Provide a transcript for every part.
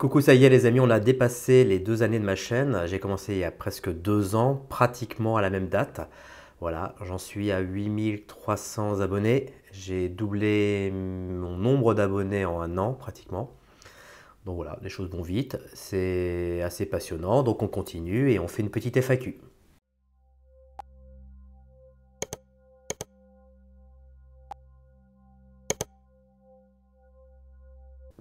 Coucou, ça y est les amis, on a dépassé les deux années de ma chaîne. J'ai commencé il y a presque deux ans, pratiquement à la même date. Voilà, j'en suis à 8300 abonnés. J'ai doublé mon nombre d'abonnés en un an, pratiquement. Donc voilà, les choses vont vite, c'est assez passionnant, donc on continue et on fait une petite FAQ.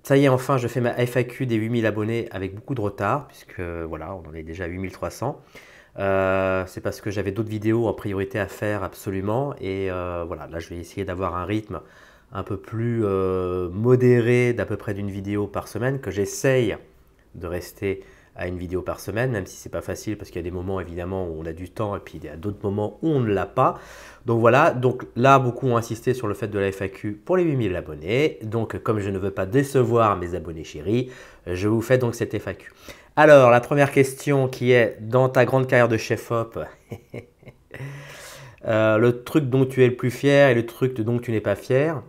Ça y est, enfin, je fais ma FAQ des 8000 abonnés avec beaucoup de retard, puisque voilà, on en est déjà à 8300. Euh, c'est parce que j'avais d'autres vidéos en priorité à faire absolument. Et euh, voilà, là, je vais essayer d'avoir un rythme un peu plus euh, modéré d'à peu près d'une vidéo par semaine, que j'essaye de rester à une vidéo par semaine, même si c'est pas facile parce qu'il y a des moments évidemment où on a du temps et puis il y a d'autres moments où on ne l'a pas. Donc voilà, donc là beaucoup ont insisté sur le fait de la FAQ pour les 8000 abonnés. Donc comme je ne veux pas décevoir mes abonnés chéris, je vous fais donc cette FAQ. Alors la première question qui est dans ta grande carrière de chef op. Euh, le truc dont tu es le plus fier et le truc dont tu n'es pas fier.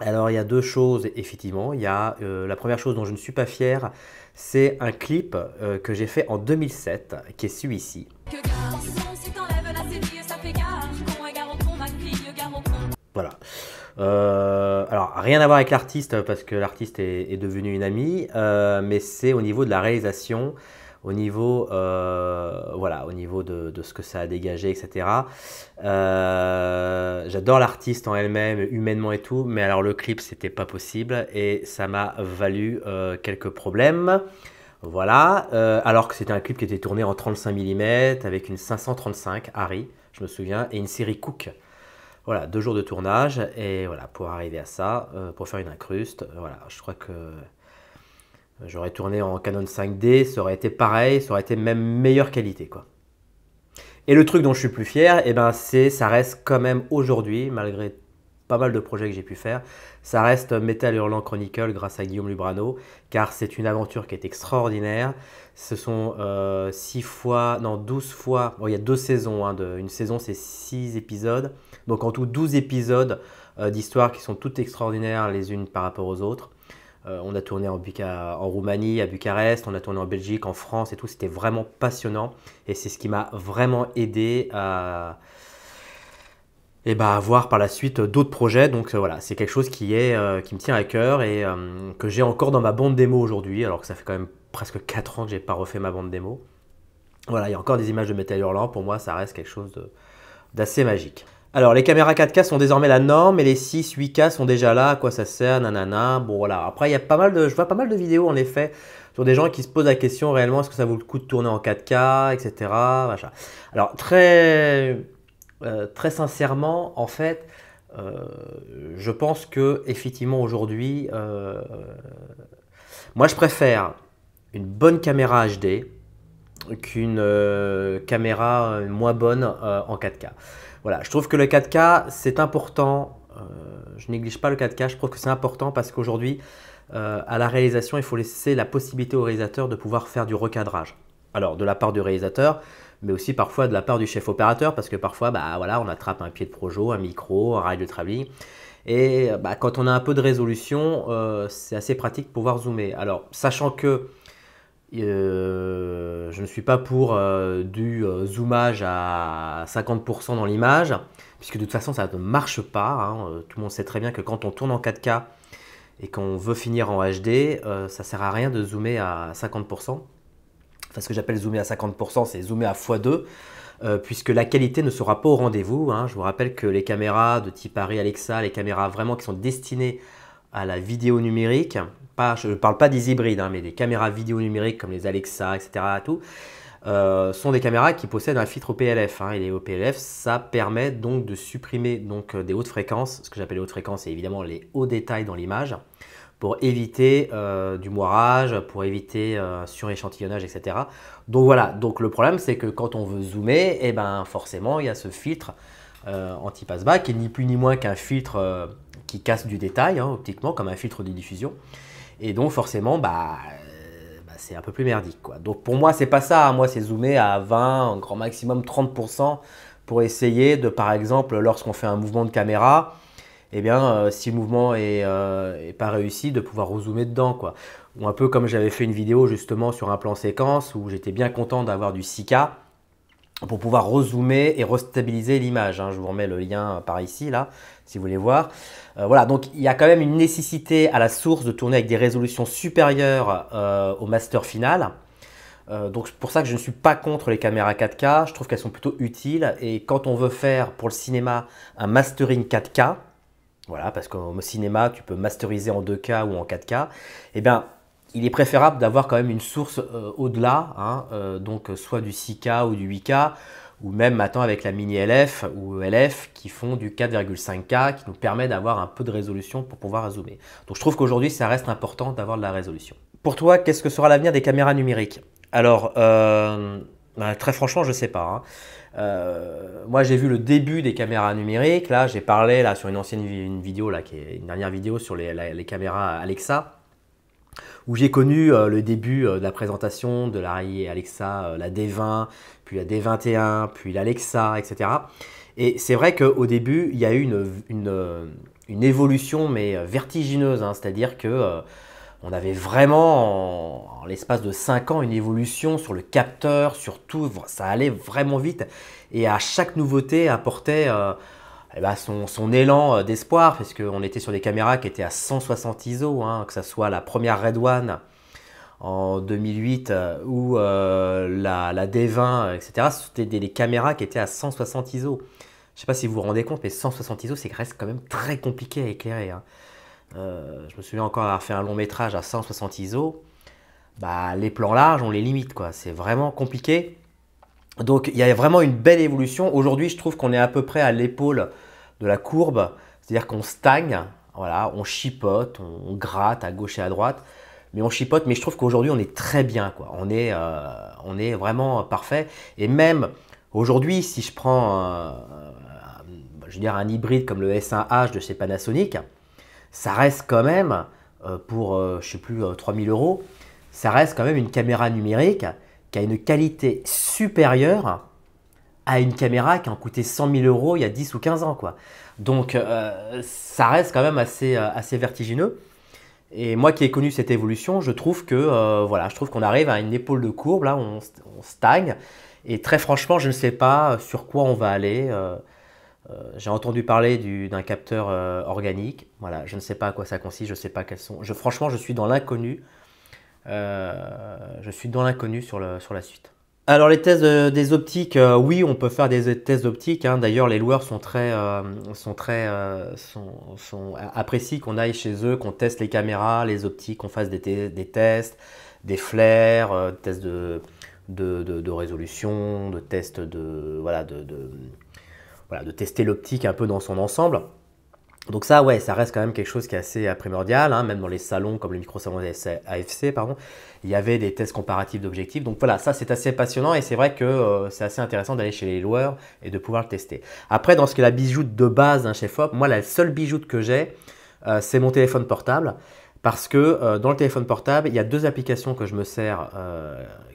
Alors il y a deux choses effectivement. Il y a euh, la première chose dont je ne suis pas fier, c'est un clip euh, que j'ai fait en 2007, qui est celui-ci. Voilà. Euh, alors, rien à voir avec l'artiste, parce que l'artiste est, devenu une amie, euh, mais c'est au niveau de la réalisation au niveau, euh, voilà, au niveau de, de, ce que ça a dégagé, etc. Euh, j'adore l'artiste en elle-même, humainement et tout, mais alors le clip, c'était pas possible et ça m'a valu euh, quelques problèmes. Voilà, alors que c'était un clip qui était tourné en 35 mm avec une 535 Harry, je me souviens, et une série Cook voilà, deux jours de tournage et voilà, pour arriver à ça, pour faire une incruste, voilà, je crois que J'aurais tourné en Canon 5D, ça aurait été pareil, ça aurait été même meilleure qualité quoi. Et le truc dont je suis plus fier, et eh ben, c'est ça reste quand même aujourd'hui, malgré pas mal de projets que j'ai pu faire, ça reste Metal Hurlant Chronicle grâce à Guillaume Lubrano, car c'est une aventure qui est extraordinaire. Ce sont 6 euh, fois, non 12 fois, il y a deux saisons, hein, une saison c'est 6 épisodes, donc en tout 12 épisodes euh, d'histoires qui sont toutes extraordinaires les unes par rapport aux autres. Euh, on a tourné en, Roumanie, à Bucarest, on a tourné en Belgique, en France et tout. C'était vraiment passionnant. Et c'est ce qui m'a vraiment aidé à et eh avoir ben, par la suite d'autres projets. Donc euh, voilà, c'est quelque chose qui, est, euh, qui me tient à cœur et que j'ai encore dans ma bande démo aujourd'hui, alors que ça fait quand même presque 4 ans que j'ai pas refait ma bande démo. Voilà, il y a encore des images de métal hurlant, pour moi ça reste quelque chose d'assez magique. Alors, les caméras 4K sont désormais la norme et les 6 8K sont déjà là. À quoi ça sert Nanana. Bon, voilà. Après, il y a pas mal de, je vois pas mal de vidéos en effet sur des gens qui se posent la question réellement est-ce que ça vaut le coup de tourner en 4K, etc. Alors, euh, très, sincèrement, en fait, euh, je pense que effectivement aujourd'hui, euh, moi je préfère une bonne caméra HD qu'une caméra moins bonne en 4K. Voilà, je trouve que le 4K, c'est important. Euh, je néglige pas le 4K, je trouve que c'est important parce qu'aujourd'hui, euh, à la réalisation, il faut laisser la possibilité au réalisateur de pouvoir faire du recadrage. Alors, de la part du réalisateur, mais aussi parfois de la part du chef opérateur, parce que parfois, bah, voilà, on attrape un pied de projo, un micro, un rail de travelling. Et bah, quand on a un peu de résolution, euh, c'est assez pratique de pouvoir zoomer. Alors, sachant que euh, je ne suis pas pour euh, du euh, zoomage à 50% dans l'image, puisque de toute façon ça ne marche pas. Hein. Tout le monde sait très bien que quand on tourne en 4K et qu'on veut finir en HD, ça ne sert à rien de zoomer à 50%. Enfin, ce que j'appelle zoomer à 50%, c'est zoomer à x2, puisque la qualité ne sera pas au rendez-vous. Hein. Je vous rappelle que les caméras de type Arri Alexa, les caméras vraiment qui sont destinées à la vidéo numérique, je ne parle pas des hybrides, hein, mais des caméras vidéo numériques comme les Alexa, etc. Tout, euh, sont des caméras qui possèdent un filtre OPLF. Hein, et les OPLF, ça permet donc de supprimer donc, euh, des hautes fréquences, ce que j'appelle les hautes fréquences, et évidemment les hauts détails dans l'image, pour éviter euh, du moirage, pour éviter suréchantillonnage, etc. Donc voilà, donc le problème c'est que quand on veut zoomer, et eh ben forcément il y a ce filtre anti passe bas qui est ni plus ni moins qu'un filtre qui casse du détail hein, optiquement, comme un filtre de diffusion. Et donc forcément, bah, euh, bah, c'est un peu plus merdique. Quoi. Donc pour moi, c'est pas ça. Hein. Moi, c'est zoomer à 20, en grand maximum 30% pour essayer de, par exemple, lorsqu'on fait un mouvement de caméra, eh bien, euh, si le mouvement n'est euh, pas réussi, de pouvoir rezoomer dedans, quoi. Ou un peu comme j'avais fait une vidéo justement sur un plan séquence où j'étais bien content d'avoir du 6K pour pouvoir rezoomer et restabiliser l'image. Hein. Je vous remets le lien par ici, là, si vous voulez voir. Euh, voilà, donc il y a quand même une nécessité à la source de tourner avec des résolutions supérieures euh, au master final. Euh, donc c'est pour ça que je ne suis pas contre les caméras 4K, je trouve qu'elles sont plutôt utiles. Et quand on veut faire pour le cinéma un mastering 4K, voilà, parce qu'au cinéma tu peux masteriser en 2K ou en 4K, eh bien il est préférable d'avoir quand même une source euh, au-delà, hein, euh, donc euh, soit du 6K ou du 8K, ou même maintenant avec la mini LF ou LF qui font du 4,5K, qui nous permet d'avoir un peu de résolution pour pouvoir zoomer. Donc je trouve qu'aujourd'hui, ça reste important d'avoir de la résolution. Pour toi, qu'est-ce que sera l'avenir des caméras numériques Alors, bah, très franchement, je ne sais pas. Hein. moi, j'ai vu le début des caméras numériques. Là, j'ai parlé là, sur une ancienne vidéo, là, qui est une dernière vidéo sur les caméras Alexa où j'ai connu euh, le début euh, de la présentation de et Alexa, euh, la D20, puis la D21, puis l'Alexa, etc. Et c'est vrai qu'au début, il y a eu une, évolution, mais vertigineuse, hein. c'est-à-dire que on avait vraiment, en, en l'espace de 5 ans, une évolution sur le capteur, sur tout, ça allait vraiment vite, et à chaque nouveauté apportait eh ben, son, élan euh, d'espoir, parce qu'on était sur des caméras qui étaient à 160 ISO, hein, que ce soit la première Red One en 2008 euh, ou euh, la, D20, etc. C'était des, caméras qui étaient à 160 ISO. Je ne sais pas si vous vous rendez compte, mais 160 ISO, c'est reste quand même très compliqué à éclairer. Hein. je me souviens encore avoir fait un long métrage à 160 ISO. Bah, les plans larges, on les limite, quoi. C'est vraiment compliqué. Donc, il y a vraiment une belle évolution. Aujourd'hui, je trouve qu'on est à peu près à l'épaule de la courbe, c'est-à-dire qu'on stagne, voilà, on chipote, on, gratte à gauche et à droite, mais on chipote. Mais je trouve qu'aujourd'hui on est très bien, quoi. On est, euh, vraiment parfait. Et même aujourd'hui, si je prends, euh, euh, je veux dire un hybride comme le S1H de chez Panasonic, ça reste quand même pour, je sais plus, 3000 euros, ça reste quand même une caméra numérique qui a une qualité supérieure à une caméra qui a coûté 100 000 euros il y a 10 ou 15 ans. Quoi. Donc euh, ça reste quand même assez, euh, assez vertigineux. Et moi qui ai connu cette évolution, je trouve que euh, voilà, je trouve qu'on arrive à une épaule de courbe, là on, stagne. Et très franchement, je ne sais pas sur quoi on va aller. j'ai entendu parler d'un capteur organique. Voilà, je ne sais pas à quoi ça consiste, je ne sais pas quels sont. franchement, je suis dans l'inconnu. je suis dans l'inconnu sur, le, sur la suite. Alors les tests euh, des optiques, euh, oui, on peut faire des tests d'optique. Hein. D'ailleurs, les loueurs sont très, euh, sont très, sont, qu'on aille chez eux, qu'on teste les caméras, les optiques, qu'on fasse des, tests, des flares, des tests de, résolution, de tests de, de, voilà, de tester l'optique un peu dans son ensemble. Donc ça, ouais, ça reste quand même quelque chose qui est assez euh, primordial, hein, même dans les salons comme le micro-salon AFC, pardon, il y avait des tests comparatifs d'objectifs. Donc voilà, ça c'est assez passionnant et c'est vrai que euh, c'est assez intéressant d'aller chez les loueurs et de pouvoir le tester. Après, dans ce que la bijoute de base d'un chef op, moi la seule bijoute que j'ai, euh, c'est mon téléphone portable. Parce que dans le téléphone portable, il y a deux applications que je me sers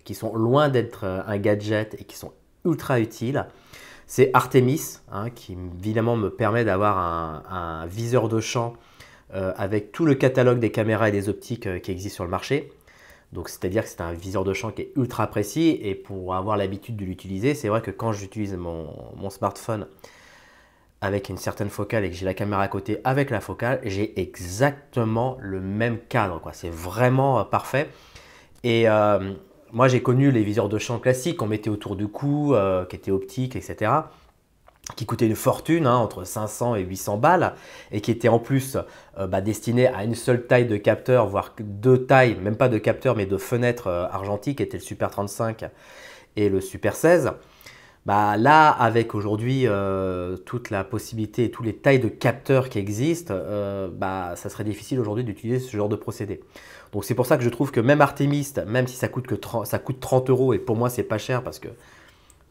qui sont loin d'être un gadget et qui sont ultra utiles. C'est Artemis, hein, qui évidemment me permet d'avoir un, viseur de champ euh, avec tout le catalogue des caméras et des optiques euh, qui existent sur le marché. Donc c'est-à-dire que c'est un viseur de champ qui est ultra précis et pour avoir l'habitude de l'utiliser, c'est vrai que quand j'utilise mon, smartphone avec une certaine focale et que j'ai la caméra à côté avec la focale, j'ai exactement le même cadre. C'est vraiment euh, parfait. Et moi, j'ai connu les viseurs de champ classiques qu'on mettait autour du cou, euh, qui étaient optiques, etc., qui coûtaient une fortune, hein, entre 500 et 800 balles, et qui étaient en plus euh, bah, destinés à une seule taille de capteur, voire deux tailles, même pas de capteur, mais de fenêtres euh, argentiques, qui étaient le Super 35 et le Super 16. Bah, là, avec aujourd'hui toute la possibilité et toutes les tailles de capteurs qui existent, bah, ça serait difficile aujourd'hui d'utiliser ce genre de procédé. Donc c'est pour ça que je trouve que même Artemist, même si ça coûte que 30, ça coûte 30 euros, et pour moi c'est pas cher parce que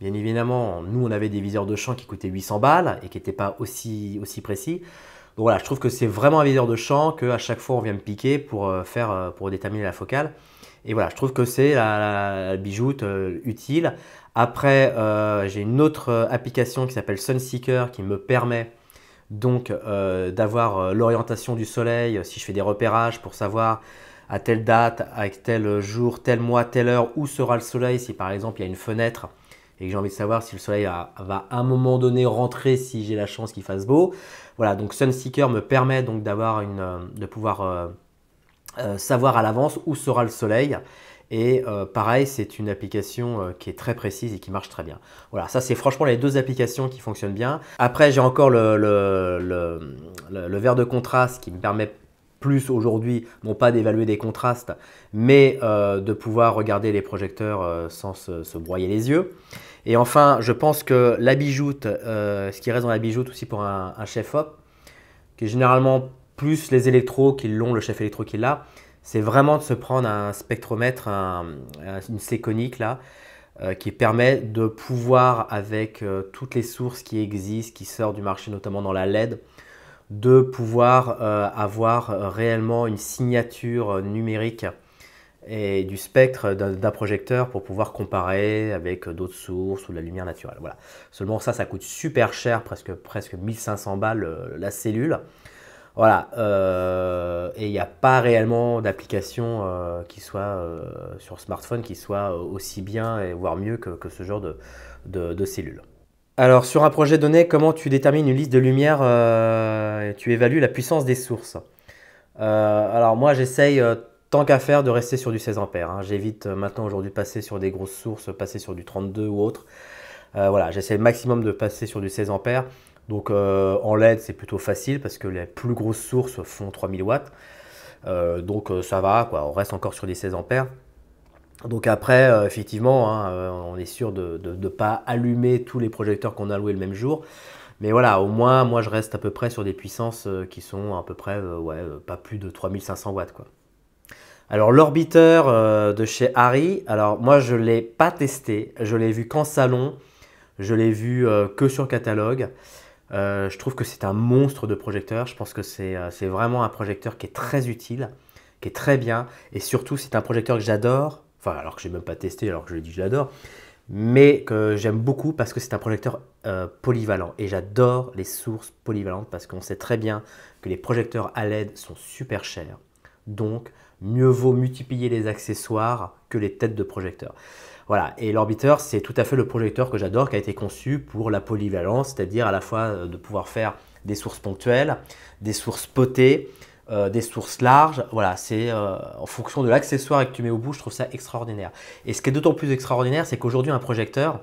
bien évidemment, nous on avait des viseurs de champ qui coûtaient 800 balles et qui n'étaient pas aussi, aussi précis. Donc voilà, je trouve que c'est vraiment un viseur de champ qu'à chaque fois on vient me piquer pour, euh, faire, euh, pour déterminer la focale. Et voilà, je trouve que c'est la, bijoute euh, utile. Après, j'ai une autre application qui s'appelle Sunseeker qui me permet donc d'avoir l'orientation du soleil si je fais des repérages pour savoir à telle date, avec tel jour, tel mois, telle heure, où sera le soleil, si par exemple il y a une fenêtre et que j'ai envie de savoir si le soleil va, à un moment donné rentrer si j'ai la chance qu'il fasse beau. Voilà, donc Sunseeker me permet donc d'avoir une, de pouvoir euh, euh, savoir à l'avance où sera le soleil. Et euh, pareil, c'est une application qui est très précise et qui marche très bien. Voilà, ça c'est franchement les deux applications qui fonctionnent bien. Après, j'ai encore le, le, le, verre de contraste qui me permet plus aujourd'hui, non pas d'évaluer des contrastes, mais euh, de pouvoir regarder les projecteurs euh, sans se, broyer les yeux. Et enfin, je pense que la bijoute, euh, ce qui reste dans la bijoute aussi pour un, chef-op, qui est généralement plus les électros qui l'ont, le chef électro qui a, c'est vraiment de se prendre un spectromètre, une séconique là, qui permet de pouvoir, avec toutes les sources qui existent, qui sortent du marché, notamment dans la LED, de pouvoir euh, avoir euh, réellement une signature euh, numérique et du spectre d'un projecteur pour pouvoir comparer avec d'autres sources ou de la lumière naturelle. Voilà. Seulement ça, ça coûte super cher, presque, presque 1500 balles la cellule. Voilà. et il n'y a pas réellement d'application qui soit sur smartphone qui soit aussi bien et voire mieux que, ce genre de, de, de alors, sur un projet donné, comment tu détermines une liste de lumière euh, et Tu évalues la puissance des sources. Euh, alors, moi, j'essaye euh, tant qu'à faire de rester sur du 16 ampères. Hein. J'évite maintenant aujourd'hui de passer sur des grosses sources, passer sur du 32 ou autre. voilà, j'essaie le maximum de passer sur du 16 ampères. Donc, en LED, c'est plutôt facile parce que les plus grosses sources font 3000 watts. donc, ça va, on reste encore sur du 16 ampères. Donc après, euh, effectivement, hein, euh, on est sûr de ne pas allumer tous les projecteurs qu'on a loués le même jour. Mais voilà, au moins, moi, je reste à peu près sur des puissances euh, qui sont à peu près, pas plus de 3500 watts, quoi. Alors l'orbiteur de chez Harry, alors moi, je ne l'ai pas testé. Je l'ai vu qu'en salon. Je l'ai vu que sur catalogue. je trouve que c'est un monstre de projecteur. Je pense que c'est vraiment un projecteur qui est très utile, qui est très bien. Et surtout, c'est un projecteur que j'adore alors que je n'ai même pas testé, alors que je l'ai dit je l'adore. Mais que j'aime beaucoup parce que c'est un projecteur euh, polyvalent. Et j'adore les sources polyvalentes parce qu'on sait très bien que les projecteurs à LED sont super chers. Donc, mieux vaut multiplier les accessoires que les têtes de projecteurs. Voilà, et l'Orbiter, c'est tout à fait le projecteur que j'adore, qui a été conçu pour la polyvalence, c'est-à-dire à la fois euh, de pouvoir faire des sources ponctuelles, des sources potées, euh, des sources larges. Voilà, c'est euh, en fonction de l'accessoire que tu mets au bout, je trouve ça extraordinaire. Et ce qui est d'autant plus extraordinaire, c'est qu'aujourd'hui, un projecteur,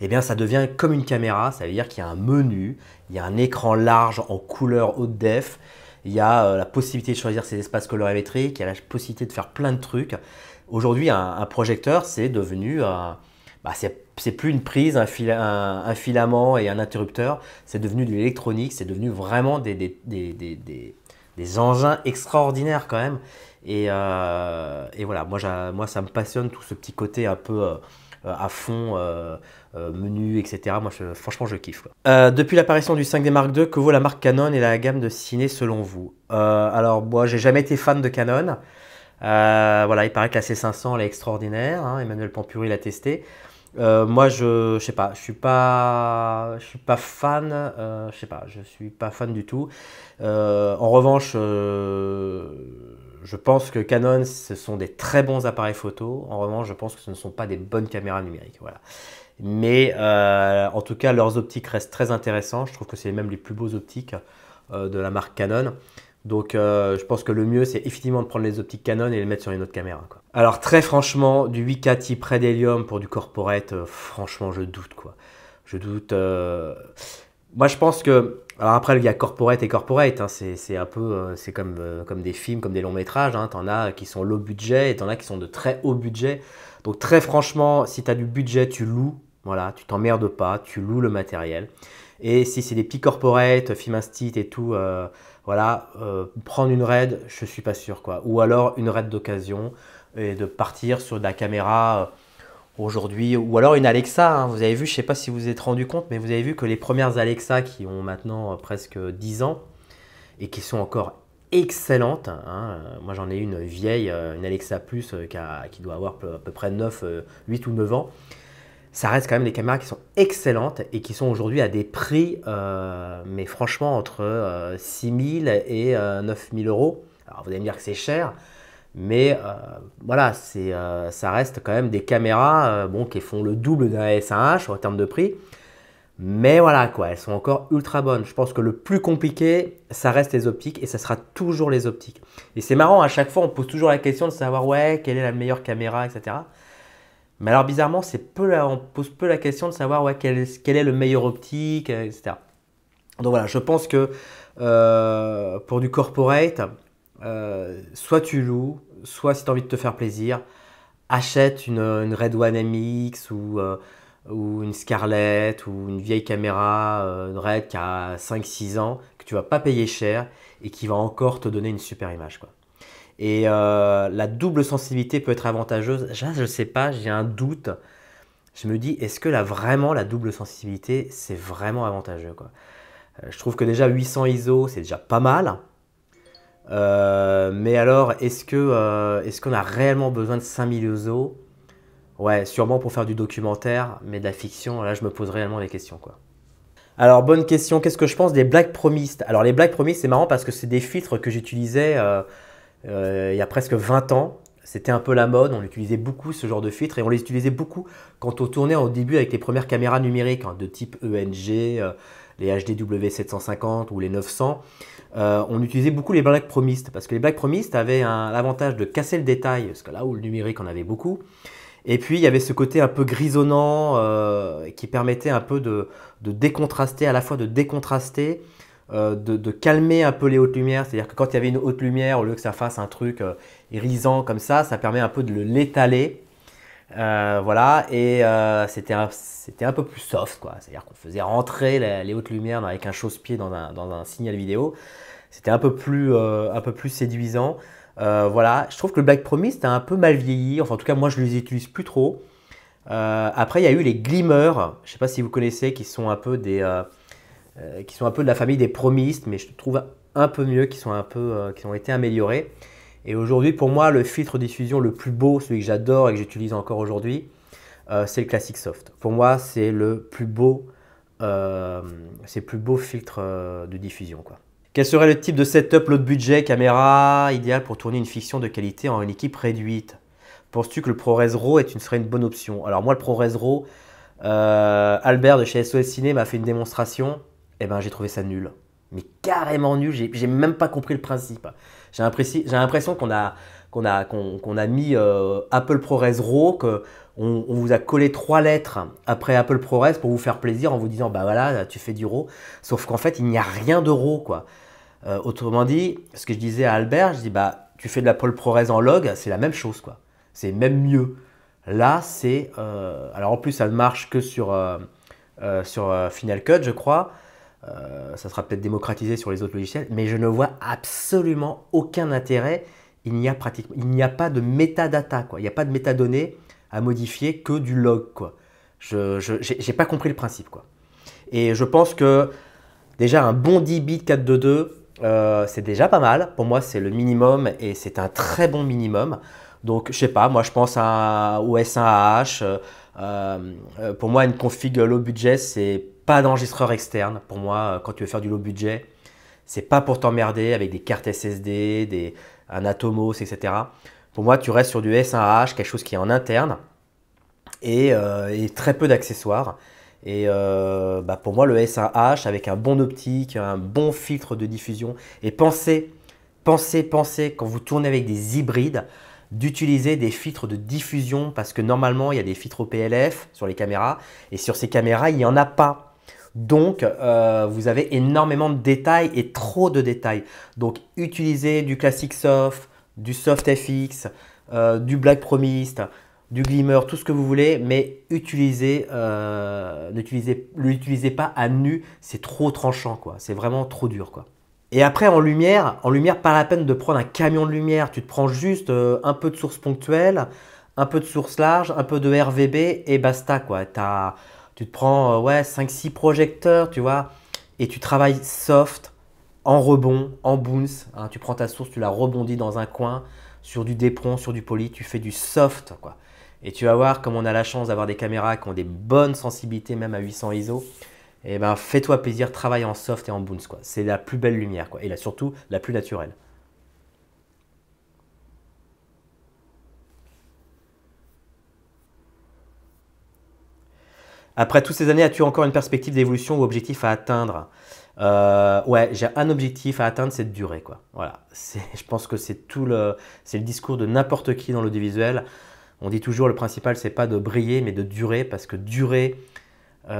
eh bien, ça devient comme une caméra. Ça veut dire qu'il y a un menu, il y a un écran large en couleur haute def, il y a euh, la possibilité de choisir ses espaces colorimétriques, il y a la possibilité de faire plein de trucs. Aujourd'hui, un, projecteur, c'est devenu bah, c'est plus une prise, un, filament et un interrupteur, c'est devenu de l'électronique, c'est devenu vraiment des des engins extraordinaires quand même. Et, euh, voilà, moi, moi ça me passionne tout ce petit côté un peu euh, à fond, euh, menu, etc. Moi franchement je kiffe. depuis l'apparition du 5D Mark II, que vaut la marque Canon et la gamme de ciné selon vous Alors moi j'ai jamais été fan de Canon. voilà, il paraît que la C500 elle est extraordinaire, hein. Emmanuel Pampuri l'a testé. Euh, moi, je, je sais pas, je suis pas, suis pas fan, euh, je sais pas, je suis pas fan du tout. Euh, en revanche, je pense que Canon, ce sont des très bons appareils photo. En revanche, je pense que ce ne sont pas des bonnes caméras numériques, Mais en tout cas, leurs optiques restent très intéressantes, Je trouve que c'est même les plus beaux optiques de la marque Canon. Donc euh, je pense que le mieux c'est effectivement de prendre les optiques Canon et les mettre sur une autre caméra. Alors très franchement, du 8K type Red Helium pour du corporate, euh, franchement je doute quoi. Je doute. Euh, moi je pense que. Alors après il y a corporate et corporate, hein, c'est un peu. c'est comme, des films, comme des longs métrages. Hein, t'en as qui sont low budget et t'en as qui sont de très haut budget. Donc très franchement, si t'as du budget, tu loues. Voilà, tu t'emmerdes pas, tu loues le matériel. Et si c'est des petits corporates, Fimastit et tout, euh, voilà, euh, prendre une raid, je suis pas sûr quoi. Ou alors une raid d'occasion et de partir sur de la caméra euh, aujourd'hui, ou alors une Alexa. Hein. Vous avez vu, je sais pas si vous vous êtes rendu compte, mais vous avez vu que les premières Alexa qui ont maintenant presque 10 ans et qui sont encore excellentes. Hein, moi, j'en ai une vieille, une Alexa Plus qui, qui doit avoir à peu près 9, 8 ou 9 ans ça reste quand même des caméras qui sont excellentes et qui sont aujourd'hui à des prix, euh, mais franchement, entre 6000 6 000 et 9000 9 000 euros. Alors, vous allez me dire que c'est cher, mais euh, voilà, c'est, euh, ça reste quand même des caméras bon, qui font le double d'un S1H en termes de prix. Mais voilà, quoi, elles sont encore ultra bonnes. Je pense que le plus compliqué, ça reste les optiques et ça sera toujours les optiques. Et c'est marrant, à chaque fois, on pose toujours la question de savoir, ouais, quelle est la meilleure caméra, etc. Mais alors bizarrement, c'est peu on pose peu la question de savoir quel, est, le meilleur optique, euh, etc. Donc voilà, je pense que euh, pour du corporate, euh, soit tu loues, soit si tu as envie de te faire plaisir, achète une, Red One MX ou, ou, une Scarlett ou une vieille caméra, une Red qui a 5-6 ans, que tu vas pas payer cher et qui va encore te donner une super image. Quoi. Et euh, la double sensibilité peut être avantageuse. Là, je ne sais pas, j'ai un doute. Je me dis, est-ce que là, vraiment, la double sensibilité, c'est vraiment avantageux quoi euh, Je trouve que déjà 800 ISO, c'est déjà pas mal. Euh, mais alors, est-ce qu'on est qu'on a réellement besoin de 5000 ISO Ouais, sûrement pour faire du documentaire, mais de la fiction, là, je me pose réellement des questions. quoi. Alors, bonne question. Qu'est-ce que je pense des Black Promised Alors, les Black Promised, c'est marrant parce que c'est des filtres que j'utilisais euh, il y a presque 20 ans, c'était un peu la mode, on utilisait beaucoup ce genre de filtres et on les utilisait beaucoup quand on tournait au début avec les premières caméras numériques hein, de type ENG, euh, les HDW 750 ou les 900. Euh, on utilisait beaucoup les Black promistes, parce que les Black promistes avaient l'avantage de casser le détail, ce que là où le numérique en avait beaucoup. Et puis il y avait ce côté un peu grisonnant qui permettait un peu de, décontraster, à la fois de décontraster euh, de, calmer un peu les hautes lumières. C'est-à-dire que quand il y avait une haute lumière, au lieu que ça fasse un truc euh, irisant comme ça, ça permet un peu de l'étaler. Euh, voilà, et c'était un, un, peu plus soft, quoi. C'est-à-dire qu'on faisait rentrer les, hautes lumières avec un chausse-pied dans un, signal vidéo. C'était un, peu plus, un peu plus séduisant. voilà, je trouve que le Black Promise, a un peu mal vieilli. Enfin, en tout cas, moi, je ne les utilise plus trop. après, il y a eu les glimmers, je ne sais pas si vous connaissez, qui sont un peu des, euh, qui sont un peu de la famille des promistes, mais je trouve un peu mieux, qui, sont un peu, euh, qui ont été améliorés. Et aujourd'hui, pour moi, le filtre diffusion le plus beau, celui que j'adore et que j'utilise encore aujourd'hui, euh, c'est le Classic Soft. Pour moi, c'est le plus beau, plus beau filtre de diffusion. Quel serait le type de setup, lot budget, caméra idéal pour tourner une fiction de qualité en une équipe réduite Penses-tu que le ProRes RAW est serait une bonne option Alors moi, le ProRes RAW, Albert de chez SOS Ciné m'a fait une démonstration eh ben, j'ai trouvé ça nul. Mais carrément nul, j'ai même pas compris le principe. J'ai l'impression qu'on a, qu'on a, mis euh, Apple ProRes RAW, qu'on on vous a collé trois lettres après Apple ProRes pour vous faire plaisir en vous disant bah voilà, tu fais du RAW. Sauf qu'en fait, il n'y a rien de RAW quoi. Euh, autrement dit, ce que je disais à Albert, je dis bah tu fais de la l'Apple ProRes en log, c'est la même chose quoi. C'est même mieux. Là, c'est euh, alors en plus ça ne marche que sur sur Final Cut, je crois. Euh, ça sera peut-être démocratisé sur les autres logiciels, mais je ne vois absolument aucun intérêt. Il n'y a, pratiquement, il n'y a pas de metadata, quoi. il n'y a pas de métadonnées à modifier que du log. Quoi. Je n'ai pas compris le principe. Quoi. Et je pense que déjà un bon 10 bits 422, euh, c'est déjà pas mal. Pour moi, c'est le minimum et c'est un très bon minimum. Donc, je sais pas, moi je pense à, os 1 ah pour moi, une config low budget, c'est pas d'enregistreur externe. Pour moi, euh, quand tu veux faire du low budget, c'est pas pour t'emmerder avec des cartes SSD, des, un Atomos, etc. Pour moi, tu restes sur du S1H, quelque chose qui est en interne et, euh, très peu d'accessoires. Et euh, bah, pour moi, le S1H avec un bon optique, un bon filtre de diffusion et pensez, pensez, pensez quand vous tournez avec des hybrides d'utiliser des filtres de diffusion parce que normalement il y a des filtres au PLF sur les caméras et sur ces caméras il n'y en a pas. Donc, euh, vous avez énormément de détails et trop de détails. Donc, utilisez du Classic Soft, du Soft FX, euh, du Black Promist, du Glimmer, tout ce que vous voulez, mais utilisez, euh, l'utilisez pas à nu, c'est trop tranchant, quoi. C'est vraiment trop dur, quoi. Et après, en lumière, en lumière, pas la peine de prendre un camion de lumière. Tu te prends juste un peu de source ponctuelle, un peu de source large, un peu de RVB et basta, quoi. as... Tu prends euh, ouais, 5-6 projecteurs, tu vois, et tu travailles soft, en rebond, en bounce. Hein. tu prends ta source, tu la rebondis dans un coin, sur du dépron, sur du poly, tu fais du soft, quoi. Et tu vas voir, comme on a la chance d'avoir des caméras qui ont des bonnes sensibilités, même à 800 ISO, et eh ben fais-toi plaisir, travaille en soft et en bounce, quoi. C'est la plus belle lumière, quoi, et là, surtout la plus naturelle. Après toutes ces années, as-tu encore une perspective d'évolution ou objectif à atteindre euh, ouais, j'ai un objectif à atteindre, c'est de durer. Quoi. Voilà. Je pense que c'est tout le, c'est le discours de n'importe qui dans l'audiovisuel. On dit toujours le principal, c'est pas de briller, mais de durer, parce que durer 10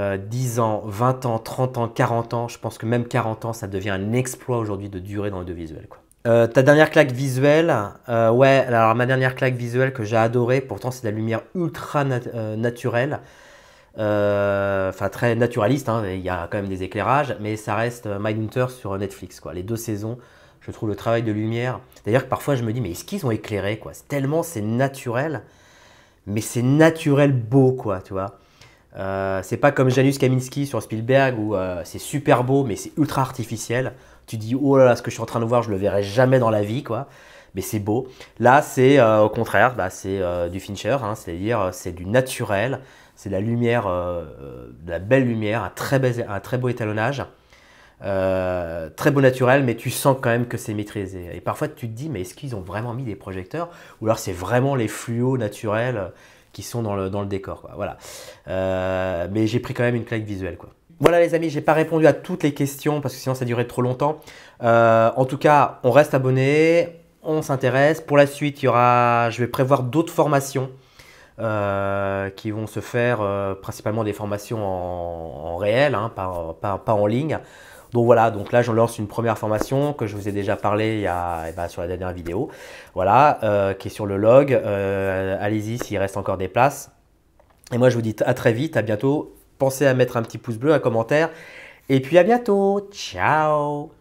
euh, ans, 20 ans, 30 ans, 40 ans, je pense que même 40 ans, ça devient un exploit aujourd'hui de durer dans l'audiovisuel. Euh, ta dernière claque visuelle, ouais, alors ma dernière claque visuelle que j'ai adorée, pourtant c'est de la lumière ultra naturelle. Euh, enfin très naturaliste, hein, il y a quand même des éclairages, mais ça reste euh, Mindhunter sur Netflix, quoi. Les deux saisons, je trouve le travail de lumière. D'ailleurs, parfois je me dis, mais est-ce qu'ils ont éclairé, quoi Tellement c'est naturel, mais c'est naturel beau, quoi, tu vois. Euh, c'est pas comme Janusz Kaminski sur Spielberg où c'est super beau mais c'est ultra artificiel. Tu dis oh là là ce que je suis en train de voir je le verrai jamais dans la vie quoi. Mais c'est beau. Là c'est au contraire bah, c'est du Fincher, hein, c'est-à-dire c'est du naturel, c'est la lumière, de euh, euh, la belle lumière, un très, un très beau étalonnage. Euh, très beau naturel, mais tu sens quand même que c'est maîtrisé. Et parfois, tu te dis, mais est-ce qu'ils ont vraiment mis des projecteurs Ou alors, c'est vraiment les fluos naturels qui sont dans le, dans le décor. Voilà. mais j'ai pris quand même une claque visuelle. Quoi. Voilà, les amis, j'ai pas répondu à toutes les questions parce que sinon, ça durait trop longtemps. en tout cas, on reste abonné, on s'intéresse. Pour la suite, il y aura, je vais prévoir d'autres formations. Euh, qui vont se faire euh, principalement des formations en, réel, hein, pas, en ligne. Donc voilà, donc là j'en lance une première formation que je vous ai déjà parlé eh ben, sur la dernière vidéo, voilà, euh, qui est sur le log. Allez-y s'il reste encore des places. Et moi je vous dis à très vite, à bientôt. Pensez à mettre un petit pouce bleu, un commentaire. Et puis à bientôt. Ciao